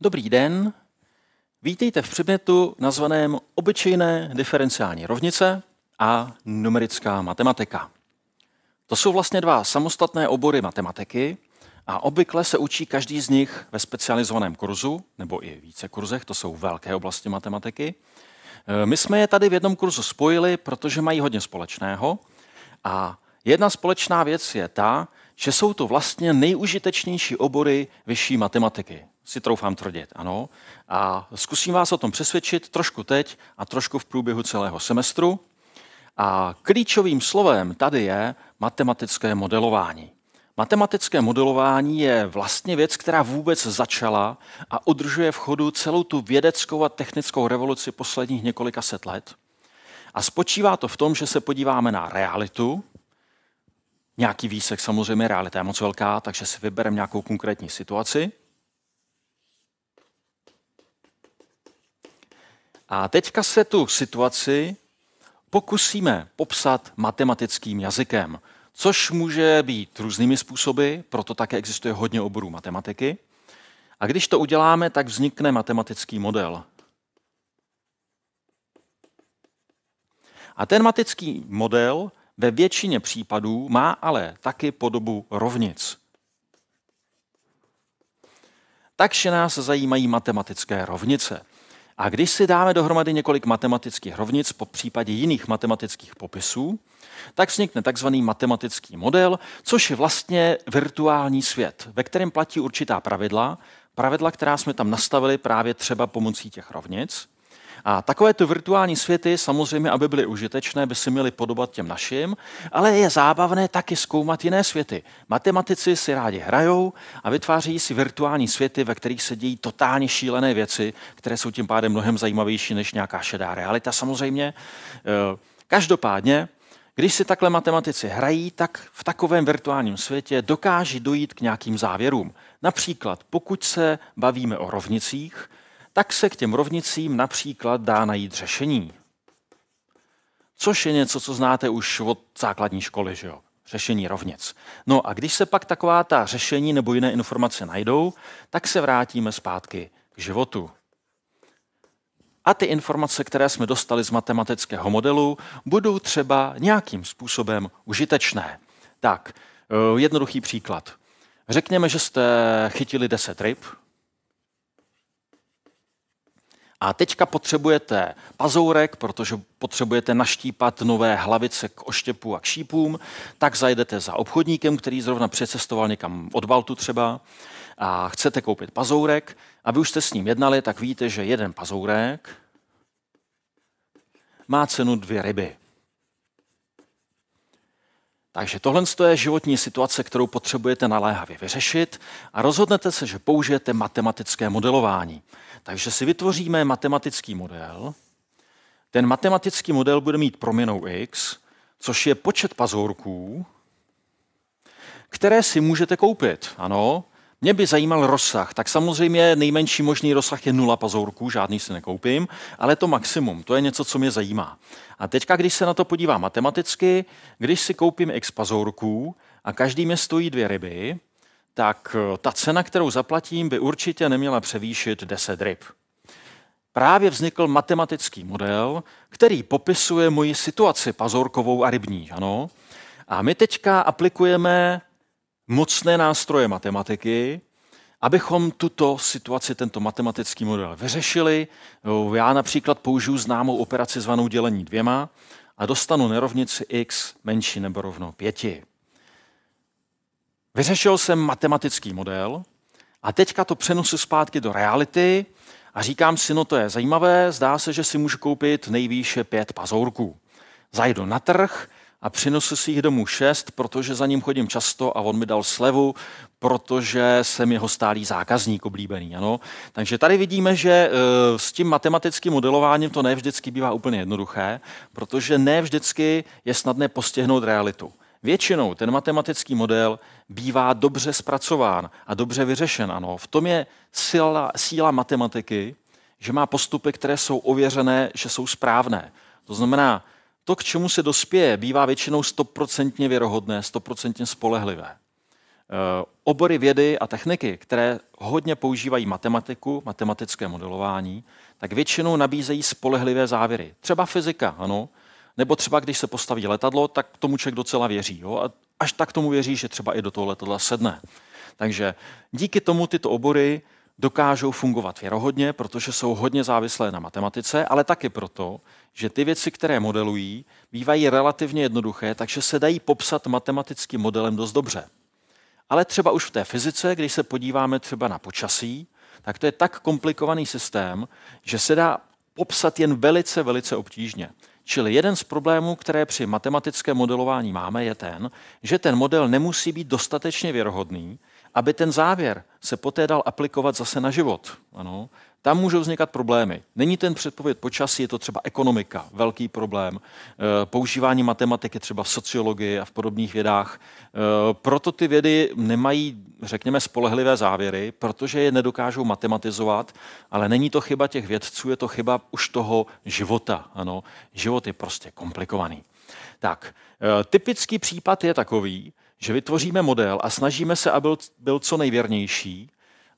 Dobrý den, vítejte v předmětu nazvaném Obyčejné diferenciální rovnice a numerická matematika. To jsou vlastně dva samostatné obory matematiky a obvykle se učí každý z nich ve specializovaném kurzu, nebo i více kurzech, to jsou velké oblasti matematiky. E, my jsme je tady v jednom kurzu spojili, protože mají hodně společného a jedna společná věc je ta, že jsou to vlastně nejužitečnější obory vyšší matematiky. Si troufám tvrdit, ano. A zkusím vás o tom přesvědčit trošku teď a trošku v průběhu celého semestru. A klíčovým slovem tady je matematické modelování. Matematické modelování je vlastně věc, která vůbec začala a udržuje v chodu celou tu vědeckou a technickou revoluci posledních několika set let. A spočívá to v tom, že se podíváme na realitu, nějaký výsek, samozřejmě realita je moc velká, takže si vybereme nějakou konkrétní situaci. A teďka se tu situaci pokusíme popsat matematickým jazykem, což může být různými způsoby, proto také existuje hodně oborů matematiky. A když to uděláme, tak vznikne matematický model. A ten matematický model ve většině případů má ale taky podobu rovnic. Takže nás zajímají matematické rovnice. A když si dáme dohromady několik matematických rovnic po případě jiných matematických popisů, tak vznikne tzv. matematický model, což je vlastně virtuální svět, ve kterém platí určitá pravidla, pravidla, která jsme tam nastavili právě třeba pomocí těch rovnic. A takovéto virtuální světy, samozřejmě, aby byly užitečné, by si měly podobat těm našim, ale je zábavné taky zkoumat jiné světy. Matematici si rádi hrajou a vytváří si virtuální světy, ve kterých se dějí totálně šílené věci, které jsou tím pádem mnohem zajímavější než nějaká šedá realita samozřejmě. E, každopádně, když si takhle matematici hrají, tak v takovém virtuálním světě dokáží dojít k nějakým závěrům. Například, pokud se bavíme o rovnicích, tak se k těm rovnicím například dá najít řešení. Což je něco, co znáte už od základní školy, že jo? řešení rovnic. No a když se pak taková ta řešení nebo jiné informace najdou, tak se vrátíme zpátky k životu. A ty informace, které jsme dostali z matematického modelu, budou třeba nějakým způsobem užitečné. Tak, eh, jednoduchý příklad. Řekněme, že jste chytili 10 ryb, a teďka potřebujete pazourek, protože potřebujete naštípat nové hlavice k oštěpu a k šípům, tak zajdete za obchodníkem, který zrovna přecestoval někam od Baltu třeba a chcete koupit pazourek a vy už jste s ním jednali, tak víte, že jeden pazourek má cenu dvě ryby. Takže tohle je životní situace, kterou potřebujete naléhavě vyřešit a rozhodnete se, že použijete matematické modelování. Takže si vytvoříme matematický model. Ten matematický model bude mít proměnou x, což je počet pazourků, které si můžete koupit. Ano, mě by zajímal rozsah. Tak samozřejmě nejmenší možný rozsah je nula pazourků, žádný si nekoupím, ale to maximum, to je něco, co mě zajímá. A teďka, když se na to podívám matematicky, když si koupím x pazourků a každý mě stojí dvě ryby, tak eh, ta cena, kterou zaplatím, by určitě neměla převýšit 10 ryb. Právě vznikl matematický model, který popisuje moji situaci pazorkovou a rybní. Ano? A my teďka aplikujeme mocné nástroje matematiky, abychom tuto situaci, tento matematický model vyřešili. Já například použiju známou operaci zvanou dělení dvěma a dostanu nerovnici x menší nebo rovno pěti. Vyřešil jsem matematický model a teďka to přenosu zpátky do reality a říkám si, no to je zajímavé, zdá se, že si můžu koupit nejvýše pět pazourků. Zajdu na trh a přinesu si jich domů šest, protože za ním chodím často a on mi dal slevu, protože jsem jeho stálý zákazník oblíbený. Ano? Takže tady vidíme, že eh, s tím matematickým modelováním to ne vždycky bývá úplně jednoduché, protože ne vždycky je snadné postihnout realitu. Většinou ten matematický model bývá dobře zpracován a dobře vyřešen. Ano, v tom je síla, síla matematiky, že má postupy, které jsou ověřené, že jsou správné. To znamená, to, k čemu se dospěje, bývá většinou stoprocentně věrohodné, stoprocentně spolehlivé. E, obory vědy a techniky, které hodně používají matematiku, matematické modelování, tak většinou nabízejí spolehlivé závěry. Třeba fyzika, ano, nebo třeba když se postaví letadlo, tak tomu člověk docela věří. Jo? A až tak tomu věří, že třeba i do toho letadla sedne. Takže díky tomu tyto obory dokážou fungovat věrohodně, protože jsou hodně závislé na matematice, ale taky proto, že ty věci, které modelují, bývají relativně jednoduché, takže se dají popsat matematickým modelem dost dobře. Ale třeba už v té fyzice, když se podíváme třeba na počasí, tak to je tak komplikovaný systém, že se dá popsat jen velice, velice obtížně. Čili jeden z problémů, které při matematickém modelování máme, je ten, že ten model nemusí být dostatečně věrohodný, aby ten závěr se poté dal aplikovat zase na život. Ano. Tam můžou vznikat problémy. Není ten předpověď počasí, je to třeba ekonomika, velký problém. Eh, používání matematiky třeba v sociologii a v podobných vědách. Eh, proto ty vědy nemají, řekněme, spolehlivé závěry, protože je nedokážou matematizovat, ale není to chyba těch vědců, je to chyba už toho života. Ano. Život je prostě komplikovaný. Tak, eh, typický případ je takový, že vytvoříme model a snažíme se, aby byl, co nejvěrnější,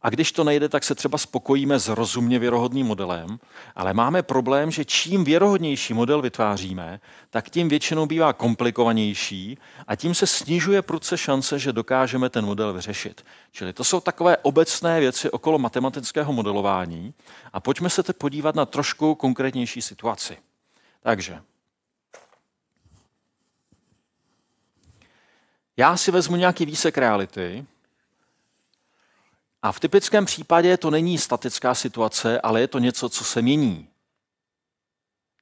a když to nejde, tak se třeba spokojíme s rozumně věrohodným modelem, ale máme problém, že čím věrohodnější model vytváříme, tak tím většinou bývá komplikovanější a tím se snižuje prudce šance, že dokážeme ten model vyřešit. Čili to jsou takové obecné věci okolo matematického modelování a pojďme se teď podívat na trošku konkrétnější situaci. Takže Já si vezmu nějaký výsek reality a v typickém případě to není statická situace, ale je to něco, co se mění.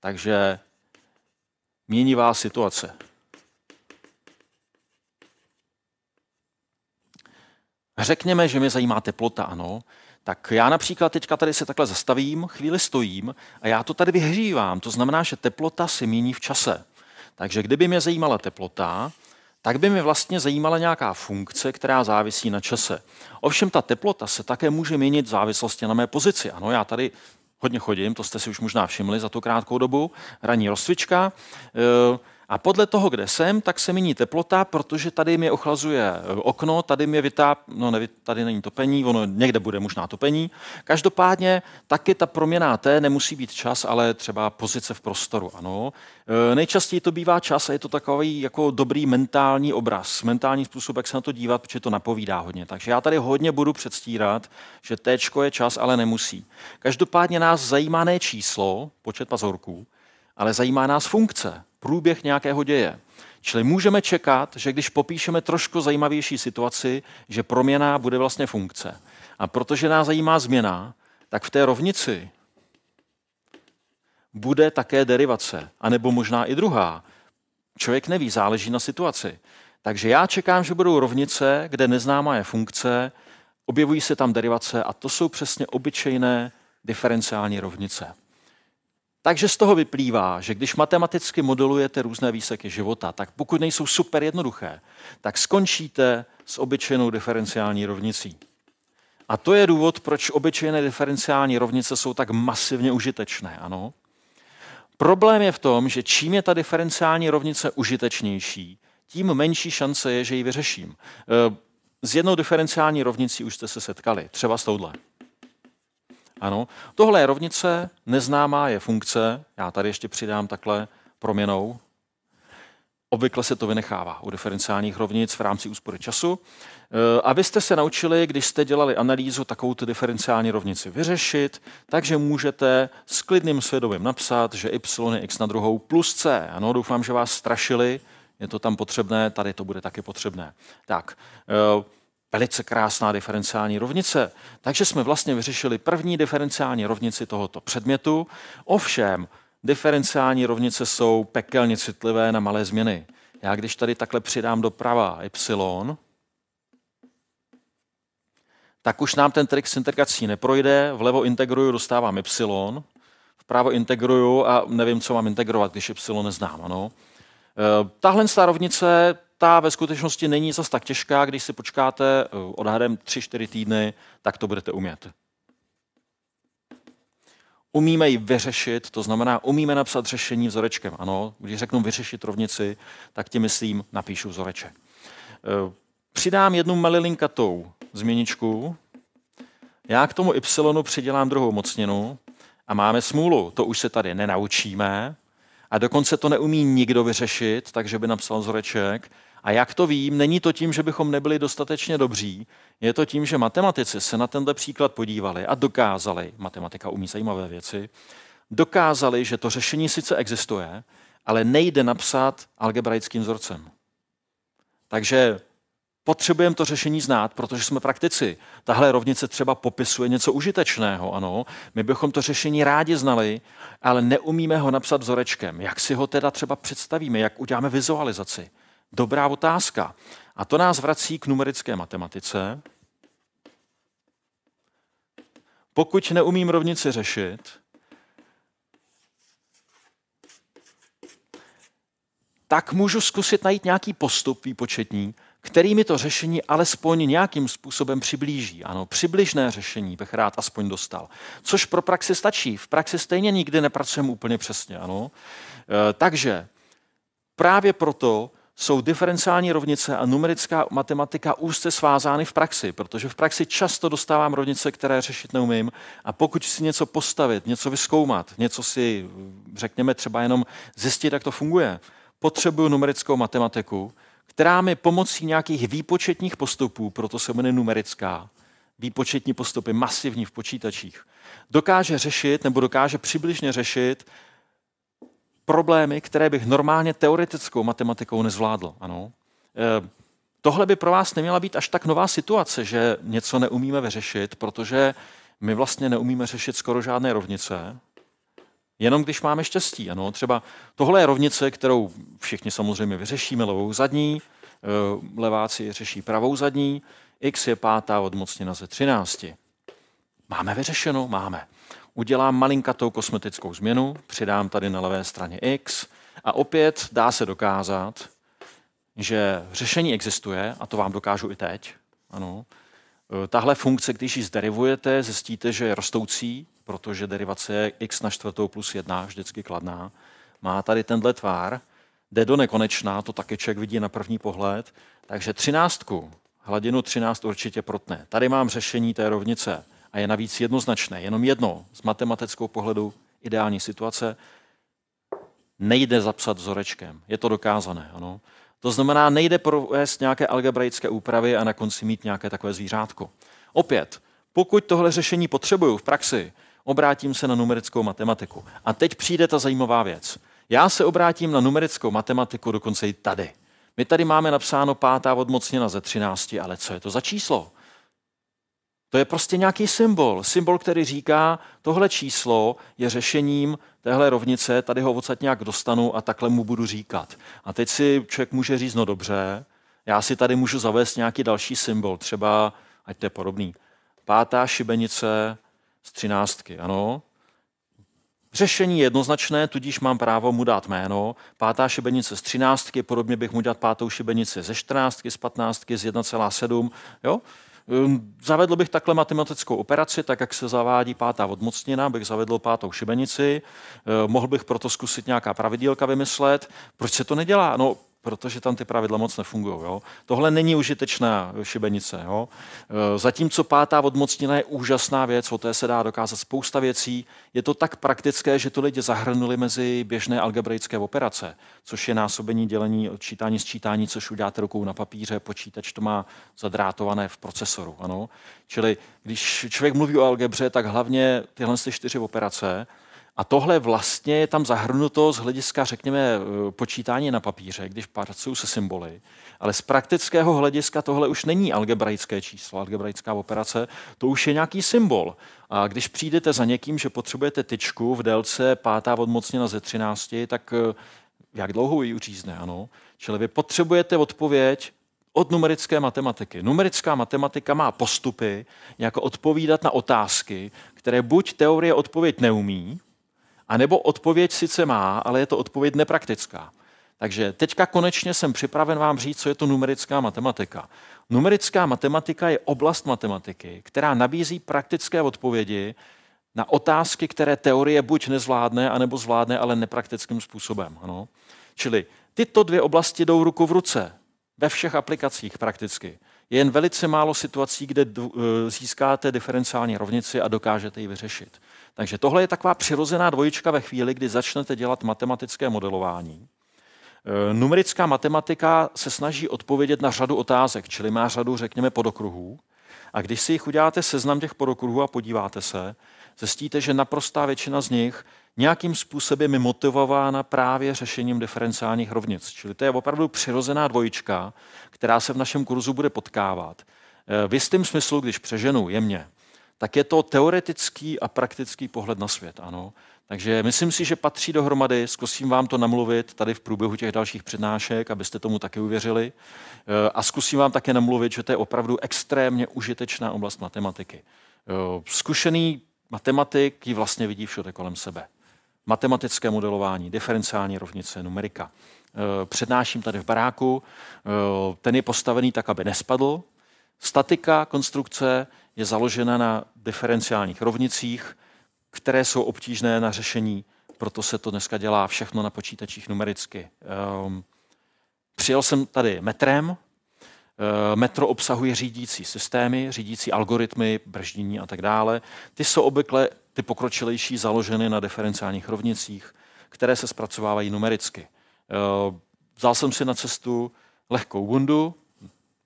Takže měnivá situace. Řekněme, že mě zajímá teplota, ano. Tak já například teďka tady se takhle zastavím, chvíli stojím a já to tady vyhřívám. To znamená, že teplota se mění v čase. Takže kdyby mě zajímala teplota, tak by mi vlastně zajímala nějaká funkce, která závisí na čase. Ovšem ta teplota se také může měnit v závislosti na mé pozici. Ano, já tady hodně chodím, to jste si už možná všimli za tu krátkou dobu, ranní rozcvička. Eh, a podle toho, kde jsem, tak se mění teplota, protože tady mi ochlazuje eh, okno, tady mi vytáp... No, nevy... tady není topení, ono někde bude možná topení. Každopádně taky ta proměna té nemusí být čas, ale třeba pozice v prostoru, ano. E, nejčastěji to bývá čas a je to takový jako dobrý mentální obraz, mentální způsob, jak se na to dívat, protože to napovídá hodně. Takže já tady hodně budu předstírat, že T je čas, ale nemusí. Každopádně nás zajímá ne číslo, počet pazorků, ale zajímá nás funkce, průběh nějakého děje. Čili můžeme čekat, že když popíšeme trošku zajímavější situaci, že proměna bude vlastně funkce. A protože nás zajímá změna, tak v té rovnici bude také derivace, anebo možná i druhá. Člověk neví, záleží na situaci. Takže já čekám, že budou rovnice, kde neznámá je funkce, objevují se tam derivace a to jsou přesně obyčejné diferenciální rovnice. Takže z toho vyplývá, že když matematicky modelujete různé výseky života, tak pokud nejsou super jednoduché, tak skončíte s obyčejnou diferenciální rovnicí. A to je důvod, proč obyčejné diferenciální rovnice jsou tak masivně užitečné. Ano? Problém je v tom, že čím je ta diferenciální rovnice užitečnější, tím menší šance je, že ji vyřeším. Eh, s jednou diferenciální rovnicí už jste se setkali, třeba s touhle. Ano. Tohle je rovnice, neznámá je funkce. Já tady ještě přidám takhle proměnou. Obvykle se to vynechává u diferenciálních rovnic v rámci úspory času. E, a vy jste se naučili, když jste dělali analýzu, takovou tu diferenciální rovnici vyřešit, takže můžete s klidným svědomím napsat, že y je x na druhou plus c. Ano, doufám, že vás strašili, je to tam potřebné, tady to bude taky potřebné. Tak, e, Velice krásná diferenciální rovnice. Takže jsme vlastně vyřešili první diferenciální rovnici tohoto předmětu. Ovšem, diferenciální rovnice jsou pekelně citlivé na malé změny. Já když tady takhle přidám doprava y, tak už nám ten trik s integrací neprojde. Vlevo integruju, dostávám y. Vpravo integruju a nevím, co mám integrovat, když y neznám. Ano. E, tahle rovnice ta ve skutečnosti není zas tak těžká, když si počkáte eh, odhadem 3-4 týdny, tak to budete umět. Umíme ji vyřešit, to znamená, umíme napsat řešení vzorečkem. Ano, když řeknu vyřešit rovnici, tak ti myslím, napíšu vzoreče. Eh, přidám jednu malilinkatou změničku, já k tomu y přidělám druhou mocninu a máme smůlu. To už se tady nenaučíme a dokonce to neumí nikdo vyřešit, takže by napsal vzoreček a jak to vím, není to tím, že bychom nebyli dostatečně dobří, je to tím, že matematici se na tenhle příklad podívali a dokázali, matematika umí zajímavé věci, dokázali, že to řešení sice existuje, ale nejde napsat algebraickým vzorcem. Takže potřebujeme to řešení znát, protože jsme praktici. Tahle rovnice třeba popisuje něco užitečného, ano. My bychom to řešení rádi znali, ale neumíme ho napsat vzorečkem. Jak si ho teda třeba představíme, jak uděláme vizualizaci dobrá otázka. A to nás vrací k numerické matematice. Pokud neumím rovnici řešit, tak můžu zkusit najít nějaký postup výpočetní, který mi to řešení alespoň nějakým způsobem přiblíží. Ano, přibližné řešení bych rád aspoň dostal. Což pro praxi stačí. V praxi stejně nikdy nepracujeme úplně přesně. Ano. E, takže právě proto jsou diferenciální rovnice a numerická matematika úzce svázány v praxi, protože v praxi často dostávám rovnice, které řešit neumím a pokud si něco postavit, něco vyskoumat, něco si, řekněme, třeba jenom zjistit, jak to funguje, potřebuju numerickou matematiku, která mi pomocí nějakých výpočetních postupů, proto se jmenuje numerická, výpočetní postupy masivní v počítačích, dokáže řešit nebo dokáže přibližně řešit problémy, které bych normálně teoretickou matematikou nezvládl. Ano. E, tohle by pro vás neměla být až tak nová situace, že něco neumíme vyřešit, protože my vlastně neumíme řešit skoro žádné rovnice, jenom když máme štěstí. Ano, třeba tohle je rovnice, kterou všichni samozřejmě vyřešíme levou zadní, eh, leváci řeší pravou zadní, x je pátá odmocněna ze 13. Máme vyřešeno? Máme udělám malinkatou kosmetickou změnu, přidám tady na levé straně X a opět dá se dokázat, že řešení existuje, a to vám dokážu i teď. Ano. E, tahle funkce, když ji zderivujete, zjistíte, že je rostoucí, protože derivace je x na čtvrtou plus jedna, vždycky kladná. Má tady tenhle tvár, jde do nekonečná, to taky člověk vidí na první pohled, takže třináctku, hladinu 13 určitě protne. Tady mám řešení té rovnice a je navíc jednoznačné, jenom jedno z matematického pohledu ideální situace, nejde zapsat vzorečkem. Je to dokázané. Ano? To znamená, nejde provést nějaké algebraické úpravy a na konci mít nějaké takové zvířátko. Opět, pokud tohle řešení potřebuju v praxi, obrátím se na numerickou matematiku. A teď přijde ta zajímavá věc. Já se obrátím na numerickou matematiku dokonce i tady. My tady máme napsáno pátá odmocněna ze 13, ale co je to za číslo? To je prostě nějaký symbol. Symbol, který říká, tohle číslo je řešením téhle rovnice, tady ho odsad nějak dostanu a takhle mu budu říkat. A teď si člověk může říct, no dobře, já si tady můžu zavést nějaký další symbol, třeba, ať to je podobný, pátá šibenice z třináctky, ano. Řešení je jednoznačné, tudíž mám právo mu dát jméno. Pátá šibenice z třináctky, podobně bych mu dát pátou šibenici ze čtrnáctky, z patnáctky, z 1,7. Jo? Ehm, zavedl bych takhle matematickou operaci, tak jak se zavádí pátá odmocněna, bych zavedl pátou šibenici, ehm, mohl bych proto zkusit nějaká pravidílka vymyslet. Proč se to nedělá? No, protože tam ty pravidla moc nefungují. Jo? Tohle není užitečná šibenice. Jo? E, zatímco pátá odmocnina je úžasná věc, o té se dá dokázat spousta věcí, je to tak praktické, že to lidi zahrnuli mezi běžné algebraické operace, což je násobení, dělení, odčítání, sčítání, což uděláte rukou na papíře, počítač to má zadrátované v procesoru. Ano? Čili když člověk mluví o algebře, tak hlavně tyhle čtyři operace, a tohle vlastně je tam zahrnuto z hlediska, řekněme, eh, počítání na papíře, když pracují se symboly. Ale z praktického hlediska tohle už není algebraické číslo, algebraická operace, to už je nějaký symbol. A když přijdete za někým, že potřebujete tyčku v délce pátá odmocněna ze 13, tak eh, jak dlouho ji uřízne, ano? Čili vy potřebujete odpověď od numerické matematiky. Numerická matematika má postupy, jako odpovídat na otázky, které buď teorie odpověď neumí, a nebo odpověď sice má, ale je to odpověď nepraktická. Takže teďka konečně jsem připraven vám říct, co je to numerická matematika. Numerická matematika je oblast matematiky, která nabízí praktické odpovědi na otázky, které teorie buď nezvládne, anebo zvládne, ale nepraktickým způsobem. Ano. Čili tyto dvě oblasti jdou ruku v ruce ve všech aplikacích prakticky. Je jen velice málo situací, kde eh, získáte diferenciální rovnici a dokážete ji vyřešit. Takže tohle je taková přirozená dvojička ve chvíli, kdy začnete dělat matematické modelování. Eh, numerická matematika se snaží odpovědět na řadu otázek, čili má řadu, řekněme, podokruhů. A když si jich uděláte seznam těch porokruhů a podíváte se, zjistíte, že naprostá většina z nich nějakým způsobem je motivována právě řešením diferenciálních rovnic. Čili to je opravdu přirozená dvojička, která se v našem kurzu bude potkávat. Eh, v jistém smyslu, když přeženu jemně, tak je to teoretický a praktický pohled na svět. Ano. Takže myslím si, že patří dohromady, zkusím vám to namluvit tady v průběhu těch dalších přednášek, abyste tomu taky uvěřili. Eh, a zkusím vám také namluvit, že to je opravdu extrémně užitečná oblast matematiky. Zkušený matematik ji vlastně vidí všude kolem sebe. Matematické modelování, diferenciální rovnice, numerika. Eh, přednáším tady v baráku, eh, ten je postavený tak, aby nespadl. Statika konstrukce je založena na diferenciálních rovnicích, které jsou obtížné na řešení, proto se to dneska dělá všechno na počítačích numericky. Ehm, přijel jsem tady metrem, ehm, Metro obsahuje řídící systémy, řídící algoritmy, brždění a tak dále. Ty jsou obvykle ty pokročilejší založeny na diferenciálních rovnicích, které se zpracovávají numericky. Ehm, vzal jsem si na cestu lehkou bundu,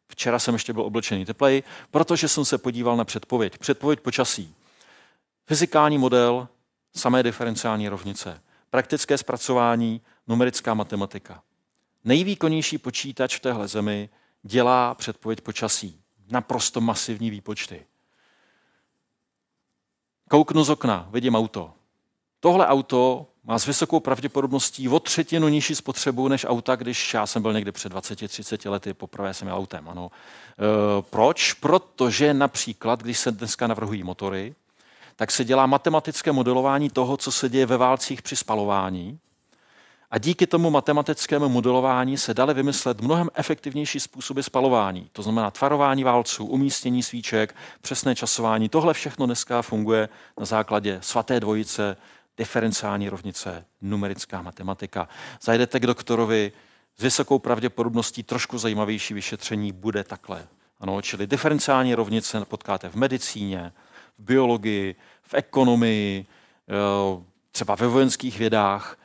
včera jsem ještě byl oblečený teplej, protože jsem se podíval na předpověď. Předpověď počasí. Fyzikální model samé diferenciální rovnice. Praktické zpracování, numerická matematika. Nejvýkonnější počítač v téhle zemi dělá předpověď počasí. Naprosto masivní výpočty. Kouknu z okna, vidím auto. Tohle auto má s vysokou pravděpodobností o třetinu nižší spotřebu než auta, když já jsem byl někdy před 20-30 lety, poprvé jsem autem. Ano. E, proč? Protože například, když se dneska navrhují motory, tak se dělá matematické modelování toho, co se děje ve válcích při spalování. A díky tomu matematickému modelování se dali vymyslet mnohem efektivnější způsoby spalování, to znamená tvarování válců, umístění svíček, přesné časování. Tohle všechno dneska funguje na základě svaté dvojice, diferenciální rovnice, numerická matematika. Zajdete k doktorovi, s vysokou pravděpodobností trošku zajímavější vyšetření bude takhle. Ano, čili diferenciální rovnice potkáte v medicíně, biologii, v ekonomii, eh, třeba ve vojenských vědách.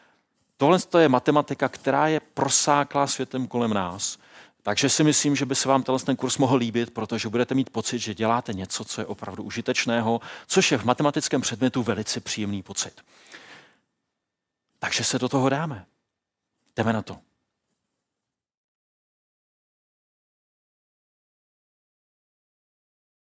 Tohle je matematika, která je prosáklá světem kolem nás. Takže si myslím, že by se vám tenhle ten kurz mohl líbit, protože budete mít pocit, že děláte něco, co je opravdu užitečného, což je v matematickém předmětu velice příjemný pocit. Takže se do toho dáme. Jdeme na to.